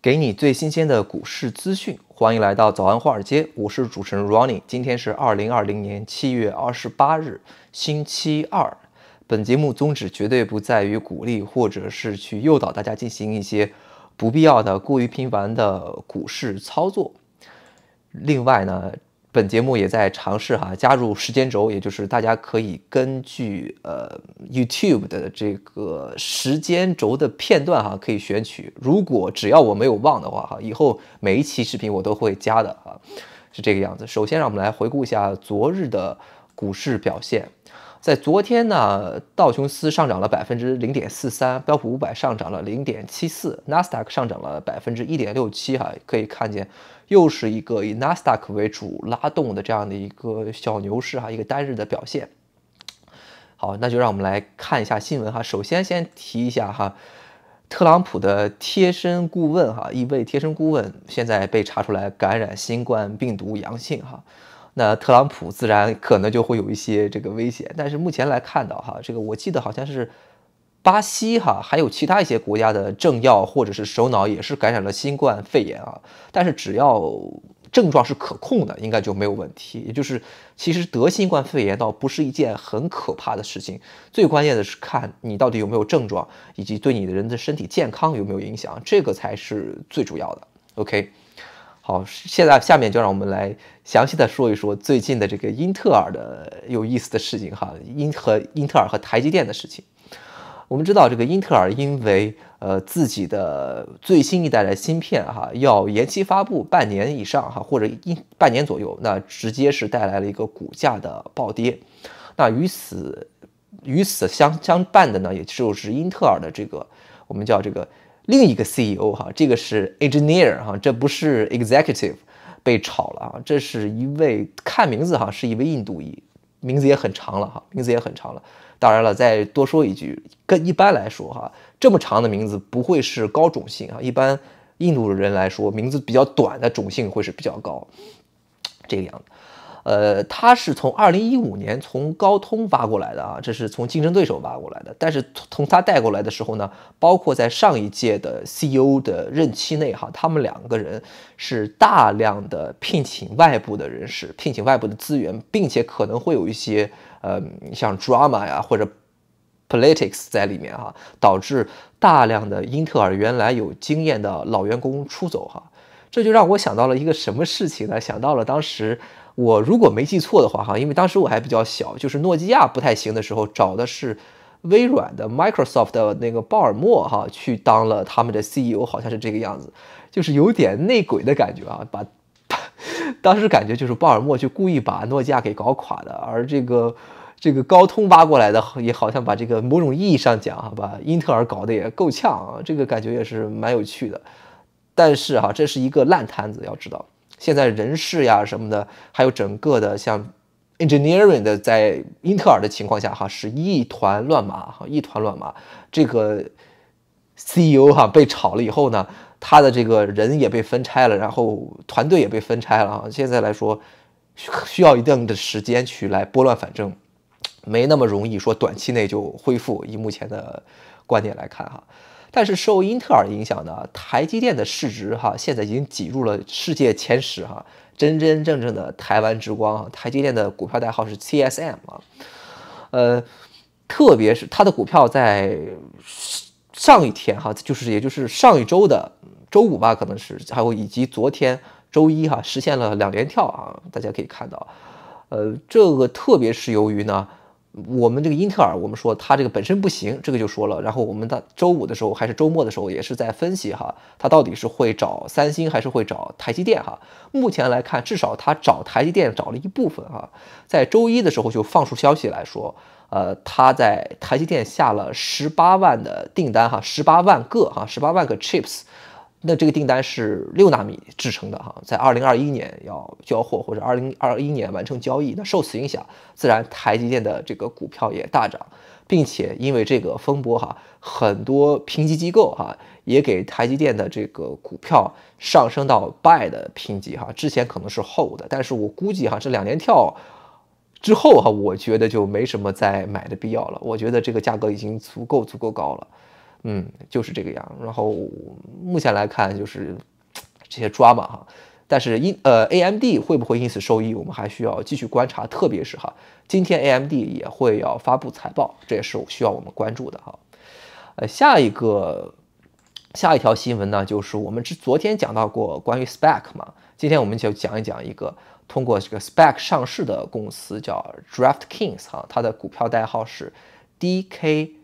给你最新鲜的股市资讯，欢迎来到早安华尔街，我是主持人 r o n n i e 今天是二零二零年七月二十八日，星期二。本节目宗旨绝对不在于鼓励或者是去诱导大家进行一些不必要的、过于频繁的股市操作。另外呢。本节目也在尝试哈加入时间轴，也就是大家可以根据呃 YouTube 的这个时间轴的片段哈可以选取。如果只要我没有忘的话哈，以后每一期视频我都会加的啊，是这个样子。首先让我们来回顾一下昨日的股市表现。在昨天呢，道琼斯上涨了百分之零点四三，标普五百上涨了零点七四，纳斯达克上涨了百分之一点六七，哈，可以看见，又是一个以纳斯达克为主拉动的这样的一个小牛市，哈，一个单日的表现。好，那就让我们来看一下新闻，哈，首先先提一下，哈，特朗普的贴身顾问，哈，一位贴身顾问现在被查出来感染新冠病毒阳性，哈。那特朗普自然可能就会有一些这个危险，但是目前来看到哈，这个我记得好像是巴西哈，还有其他一些国家的政要或者是首脑也是感染了新冠肺炎啊，但是只要症状是可控的，应该就没有问题。也就是其实得新冠肺炎倒不是一件很可怕的事情，最关键的是看你到底有没有症状，以及对你的人的身体健康有没有影响，这个才是最主要的。OK。好，现在下面就让我们来详细的说一说最近的这个英特尔的有意思的事情哈，英和英特尔和台积电的事情。我们知道这个英特尔因为呃自己的最新一代的芯片哈要延期发布半年以上哈或者一半年左右，那直接是带来了一个股价的暴跌。那与此与此相相伴的呢，也就是英特尔的这个我们叫这个。另一个 CEO 哈，这个是 Engineer 哈，这不是 Executive 被炒了啊。这是一位看名字哈，是一位印度裔，名字也很长了哈，名字也很长了。当然了，再多说一句，跟一般来说哈，这么长的名字不会是高种姓啊。一般印度人来说，名字比较短的种姓会是比较高，这个样子。呃，他是从二零一五年从高通挖过来的啊，这是从竞争对手挖过来的。但是从他带过来的时候呢，包括在上一届的 CEO 的任期内哈，他们两个人是大量的聘请外部的人士，聘请外部的资源，并且可能会有一些呃像 drama 呀或者 politics 在里面哈，导致大量的英特尔原来有经验的老员工出走哈。这就让我想到了一个什么事情呢？想到了当时。我如果没记错的话，哈，因为当时我还比较小，就是诺基亚不太行的时候，找的是微软的 Microsoft 的那个鲍尔默，哈，去当了他们的 CEO，好像是这个样子，就是有点内鬼的感觉啊，把 当时感觉就是鲍尔默就故意把诺基亚给搞垮的，而这个这个高通挖过来的也好像把这个某种意义上讲，好吧，英特尔搞得也够呛，啊，这个感觉也是蛮有趣的，但是哈，这是一个烂摊子，要知道。现在人事呀什么的，还有整个的像 engineering 的，在英特尔的情况下哈，是一团乱麻哈，一团乱麻。这个 CEO 哈被炒了以后呢，他的这个人也被分拆了，然后团队也被分拆了啊。现在来说，需要一定的时间去来拨乱反正，没那么容易说短期内就恢复。以目前的观点来看哈。但是受英特尔影响呢，台积电的市值哈现在已经挤入了世界前十哈，真真正正的台湾之光啊！台积电的股票代号是 TSM 啊，呃，特别是它的股票在上一天哈，就是也就是上一周的周五吧，可能是还有以及昨天周一哈，实现了两连跳啊，大家可以看到，呃，这个特别是由于呢。我们这个英特尔，我们说它这个本身不行，这个就说了。然后我们它周五的时候还是周末的时候，也是在分析哈，它到底是会找三星还是会找台积电哈。目前来看，至少它找台积电找了一部分哈。在周一的时候就放出消息来说，呃，它在台积电下了十八万的订单哈，十八万个哈，十八万个 chips。那这个订单是六纳米制成的哈，在二零二一年要交货或者二零二一年完成交易。那受此影响，自然台积电的这个股票也大涨，并且因为这个风波哈，很多评级机构哈也给台积电的这个股票上升到 buy 的评级哈。之前可能是 hold 的，但是我估计哈，这两连跳之后哈，我觉得就没什么再买的必要了。我觉得这个价格已经足够足够高了。嗯，就是这个样。然后目前来看，就是这些抓嘛哈。但是因呃，AMD 会不会因此受益，我们还需要继续观察。特别是哈，今天 AMD 也会要发布财报，这也是需要我们关注的哈。呃，下一个下一条新闻呢，就是我们之昨天讲到过关于 s p e c 嘛，今天我们就讲一讲一个通过这个 s p e c 上市的公司叫 DraftKings 哈，它的股票代号是 DKNG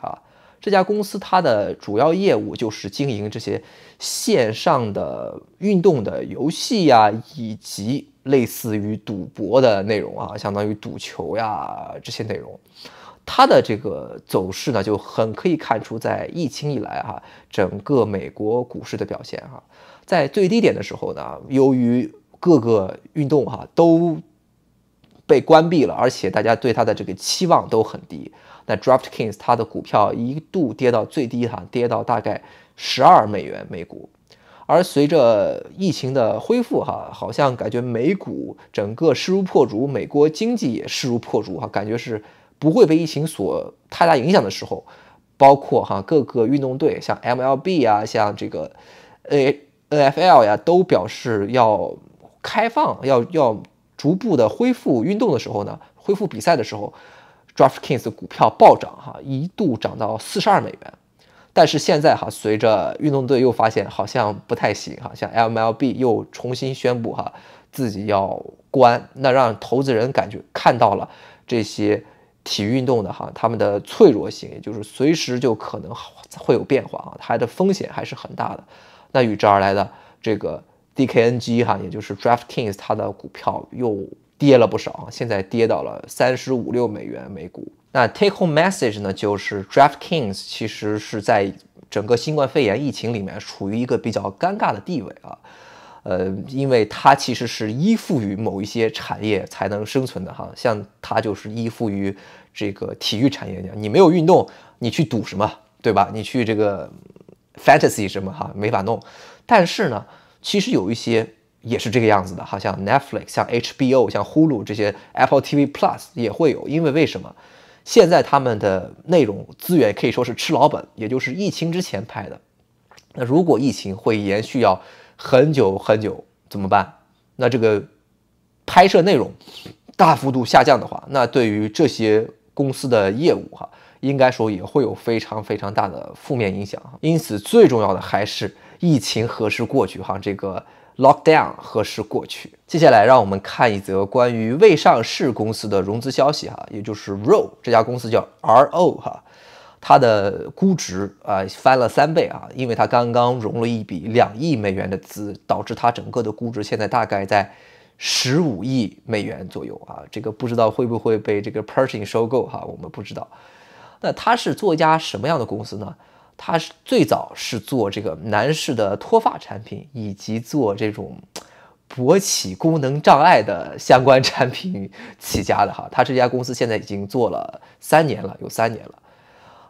哈。这家公司它的主要业务就是经营这些线上的运动的游戏呀，以及类似于赌博的内容啊，相当于赌球呀这些内容。它的这个走势呢，就很可以看出在疫情以来哈，整个美国股市的表现哈，在最低点的时候呢，由于各个运动哈都。被关闭了，而且大家对它的这个期望都很低。那 DraftKings 它的股票一度跌到最低哈，跌到大概十二美元每股。而随着疫情的恢复哈，好像感觉美股整个势如破竹，美国经济也势如破竹哈，感觉是不会被疫情所太大影响的时候。包括哈各个运动队像 MLB 啊，像这个 A NFL 呀，都表示要开放，要要。逐步的恢复运动的时候呢，恢复比赛的时候，DraftKings 股票暴涨哈，一度涨到四十二美元。但是现在哈，随着运动队又发现好像不太行哈，像 MLB 又重新宣布哈自己要关，那让投资人感觉看到了这些体育运动的哈他们的脆弱性，也就是随时就可能会有变化啊，它的风险还是很大的。那与之而来的这个。DKNG 哈，也就是 DraftKings，它的股票又跌了不少，现在跌到了三十五六美元每股。那 Take Home Message 呢，就是 DraftKings 其实是在整个新冠肺炎疫情里面处于一个比较尴尬的地位啊。呃，因为它其实是依附于某一些产业才能生存的哈，像它就是依附于这个体育产业一样，你没有运动，你去赌什么，对吧？你去这个 Fantasy 什么哈，没法弄。但是呢。其实有一些也是这个样子的，好像 Netflix、像 HBO、像 Hulu 这些，Apple TV Plus 也会有。因为为什么？现在他们的内容资源可以说是吃老本，也就是疫情之前拍的。那如果疫情会延续要很久很久怎么办？那这个拍摄内容大幅度下降的话，那对于这些公司的业务哈，应该说也会有非常非常大的负面影响。因此，最重要的还是。疫情何时过去？哈，这个 lockdown 何时过去？接下来，让我们看一则关于未上市公司的融资消息。哈，也就是 Ro 这家公司叫 Ro 哈，它的估值啊翻了三倍啊，因为它刚刚融了一笔两亿美元的资，导致它整个的估值现在大概在十五亿美元左右啊。这个不知道会不会被这个 Pershing 收购？哈，我们不知道。那它是做一家什么样的公司呢？他是最早是做这个男士的脱发产品，以及做这种勃起功能障碍的相关产品起家的哈。他 这家公司现在已经做了三年了，有三年了。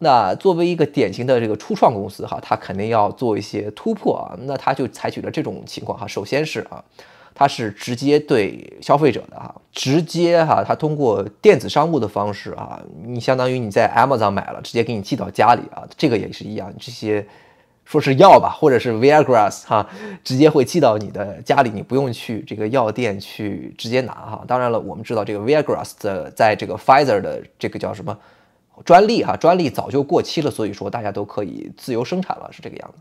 那作为一个典型的这个初创公司哈，他肯定要做一些突破啊。那他就采取了这种情况哈。首先是啊。它是直接对消费者的哈，直接哈，它通过电子商务的方式啊，你相当于你在 Amazon 买了，直接给你寄到家里啊，这个也是一样。这些说是药吧，或者是 Viagra 哈，直接会寄到你的家里，你不用去这个药店去直接拿哈。当然了，我们知道这个 Viagra 的在这个 Pfizer 的这个叫什么专利哈，专利早就过期了，所以说大家都可以自由生产了，是这个样子。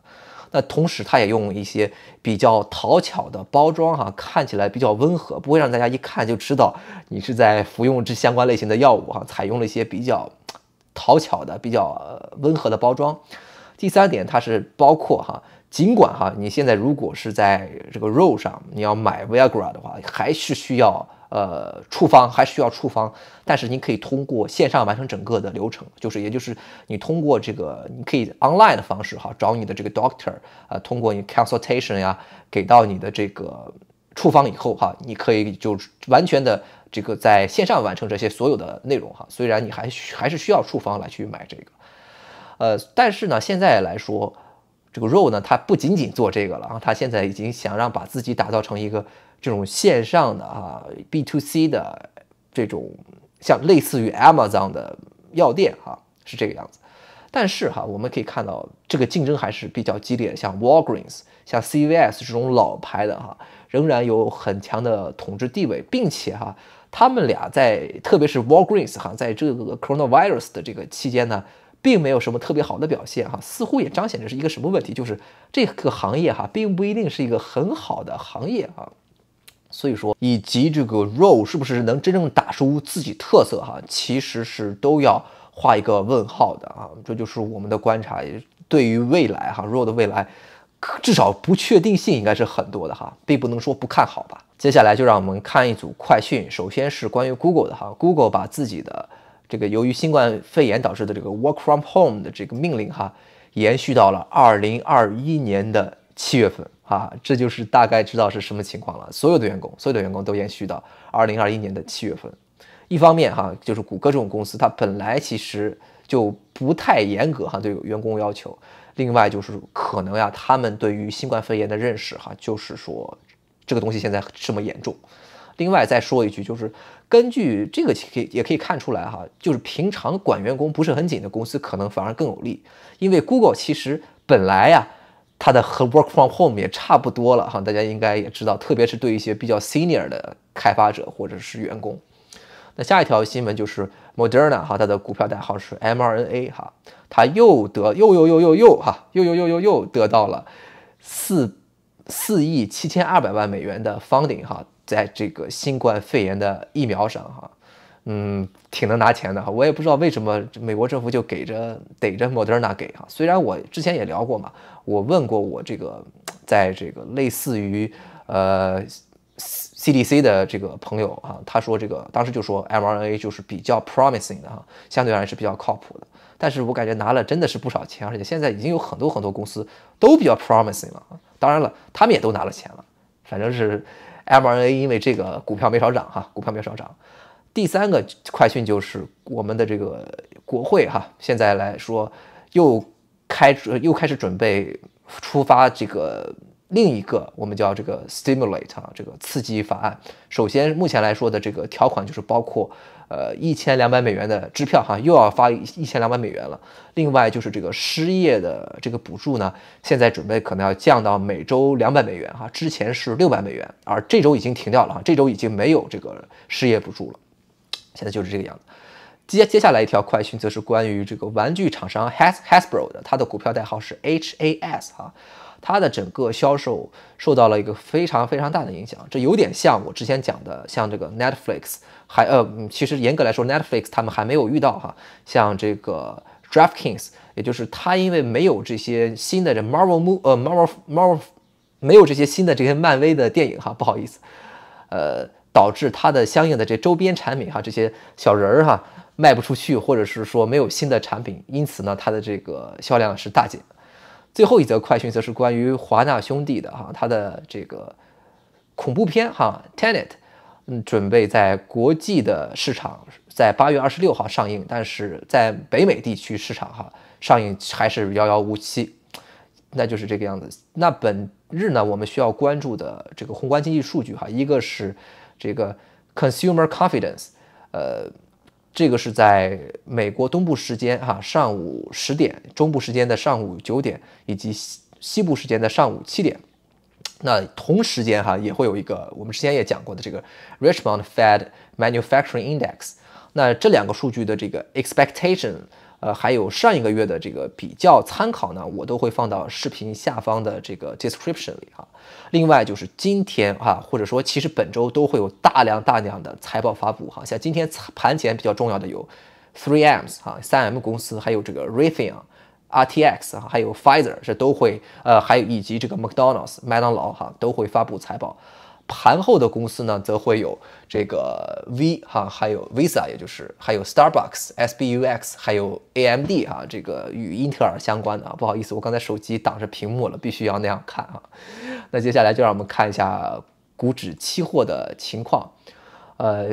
那同时，它也用一些比较讨巧的包装哈，看起来比较温和，不会让大家一看就知道你是在服用这相关类型的药物哈。采用了一些比较讨巧的、比较温和的包装。第三点，它是包括哈，尽管哈，你现在如果是在这个肉上你要买 Viagra 的话，还是需要。呃，处方还需要处方，但是你可以通过线上完成整个的流程，就是也就是你通过这个，你可以 online 的方式哈，找你的这个 doctor 啊，通过你 consultation 呀，给到你的这个处方以后哈，你可以就完全的这个在线上完成这些所有的内容哈，虽然你还还是需要处方来去买这个，呃，但是呢，现在来说。这个 Role 呢，它不仅仅做这个了，啊，它现在已经想让把自己打造成一个这种线上的啊 B to C 的这种像类似于 Amazon 的药店啊，是这个样子。但是哈，我们可以看到这个竞争还是比较激烈的，像 Walgreens、像 CVS 这种老牌的哈，仍然有很强的统治地位，并且哈，他们俩在特别是 Walgreens 哈，在这个 Corona Virus 的这个期间呢。并没有什么特别好的表现哈，似乎也彰显着是一个什么问题，就是这个行业哈，并不一定是一个很好的行业哈，所以说以及这个 RO 是不是能真正打出自己特色哈，其实是都要画一个问号的啊，这就是我们的观察，对于未来哈 RO 的未来，至少不确定性应该是很多的哈，并不能说不看好吧。接下来就让我们看一组快讯，首先是关于 Google 的哈，Google 把自己的。这个由于新冠肺炎导致的这个 work from home 的这个命令哈，延续到了二零二一年的七月份哈，这就是大概知道是什么情况了。所有的员工，所有的员工都延续到二零二一年的七月份。一方面哈，就是谷歌这种公司，它本来其实就不太严格哈，对员工要求。另外就是可能呀，他们对于新冠肺炎的认识哈，就是说这个东西现在这么严重。另外再说一句，就是根据这个，可以也可以看出来哈，就是平常管员工不是很紧的公司，可能反而更有利，因为 Google 其实本来呀，它的和 Work from Home 也差不多了哈，大家应该也知道，特别是对一些比较 Senior 的开发者或者是员工。那下一条新闻就是 Moderna 哈，它的股票代号是 MRNA 哈，它又得又又又又又哈，又又又又又得到了四四亿七千二百万美元的 Funding 哈。在这个新冠肺炎的疫苗上，哈，嗯，挺能拿钱的哈。我也不知道为什么美国政府就给着逮着莫德纳给哈。虽然我之前也聊过嘛，我问过我这个在这个类似于呃 CDC 的这个朋友啊，他说这个当时就说 mRNA 就是比较 promising 的哈，相对而言是比较靠谱的。但是我感觉拿了真的是不少钱而且现在已经有很多很多公司都比较 promising 了，当然了，他们也都拿了钱了，反正是。mRNA 因为这个股票没少涨哈，股票没少涨。第三个快讯就是我们的这个国会哈，现在来说又开又开始准备出发这个。另一个我们叫这个 stimulate 啊，这个刺激法案。首先，目前来说的这个条款就是包括呃一千两百美元的支票哈，又要发一千两百美元了。另外就是这个失业的这个补助呢，现在准备可能要降到每周两百美元哈，之前是六百美元，而这周已经停掉了哈，这周已经没有这个失业补助了。现在就是这个样子。接接下来一条快讯则是关于这个玩具厂商 Has Hasbro 的，它的股票代号是 HAS 哈。它的整个销售受到了一个非常非常大的影响，这有点像我之前讲的，像这个 Netflix，还呃，其实严格来说，Netflix 他们还没有遇到哈，像这个 DraftKings，也就是它因为没有这些新的这 Marvel m o v e 呃，Marvel Marvel 没有这些新的这些漫威的电影哈，不好意思，呃，导致它的相应的这周边产品哈，这些小人儿哈卖不出去，或者是说没有新的产品，因此呢，它的这个销量是大减。最后一则快讯则是关于华纳兄弟的哈，他的这个恐怖片哈《t e n e t 嗯，准备在国际的市场在八月二十六号上映，但是在北美地区市场哈上映还是遥遥无期，那就是这个样子。那本日呢，我们需要关注的这个宏观经济数据哈，一个是这个 Consumer Confidence，呃。这个是在美国东部时间哈上午十点，中部时间的上午九点，以及西西部时间的上午七点。那同时间哈也会有一个我们之前也讲过的这个 Richmond Fed Manufacturing Index。那这两个数据的这个 expectation，呃，还有上一个月的这个比较参考呢，我都会放到视频下方的这个 description 里哈。另外就是今天哈，或者说其实本周都会有大量大量的财报发布哈，像今天盘前比较重要的有 Three M's 哈，三 M 公司，还有这个 Raytheon R T X 哈，还有 Pfizer 这都会呃，还有以及这个 McDonald's 麦当劳哈都会发布财报。盘后的公司呢，则会有这个 V 哈，还有 Visa，也就是还有 Starbucks SBUX，还有 AMD 哈，这个与英特尔相关的。不好意思，我刚才手机挡着屏幕了，必须要那样看啊。那接下来就让我们看一下股指期货的情况。呃，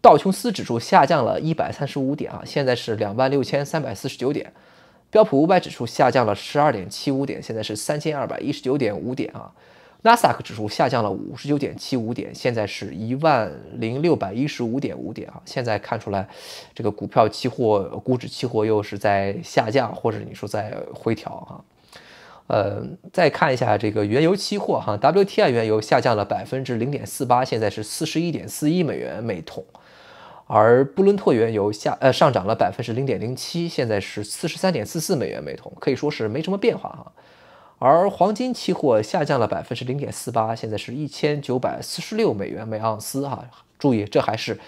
道琼斯指数下降了135点啊，现在是26349点。标普500指数下降了12.75点，现在是3219.5点啊。纳斯达克指数下降了五十九点七五点，现在是一万零六百一十五点五点啊！现在看出来，这个股票期货、股指期货又是在下降，或者你说在回调啊？呃，再看一下这个原油期货哈，WTI 原油下降了百分之零点四八，现在是四十一点四一美元每桶，而布伦特原油下呃上涨了百分之零点零七，现在是四十三点四四美元每桶，可以说是没什么变化哈。而黄金期货下降了百分之零点四八，现在是一千九百四十六美元每盎司。哈，注意，这还是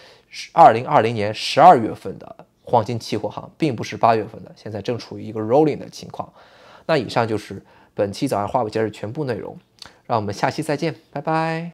二零二零年十二月份的黄金期货哈，并不是八月份的，现在正处于一个 rolling 的情况。那以上就是本期早上话布节的全部内容，让我们下期再见，拜拜。